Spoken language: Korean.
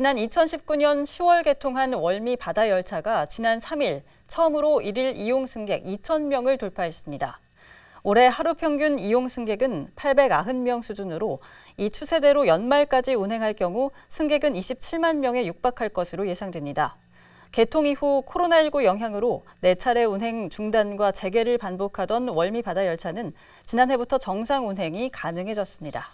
지난 2019년 10월 개통한 월미 바다 열차가 지난 3일 처음으로 1일 이용 승객 2,000명을 돌파했습니다. 올해 하루 평균 이용 승객은 890명 수준으로 이 추세대로 연말까지 운행할 경우 승객은 27만 명에 육박할 것으로 예상됩니다. 개통 이후 코로나19 영향으로 4차례 운행 중단과 재개를 반복하던 월미 바다 열차는 지난해부터 정상 운행이 가능해졌습니다.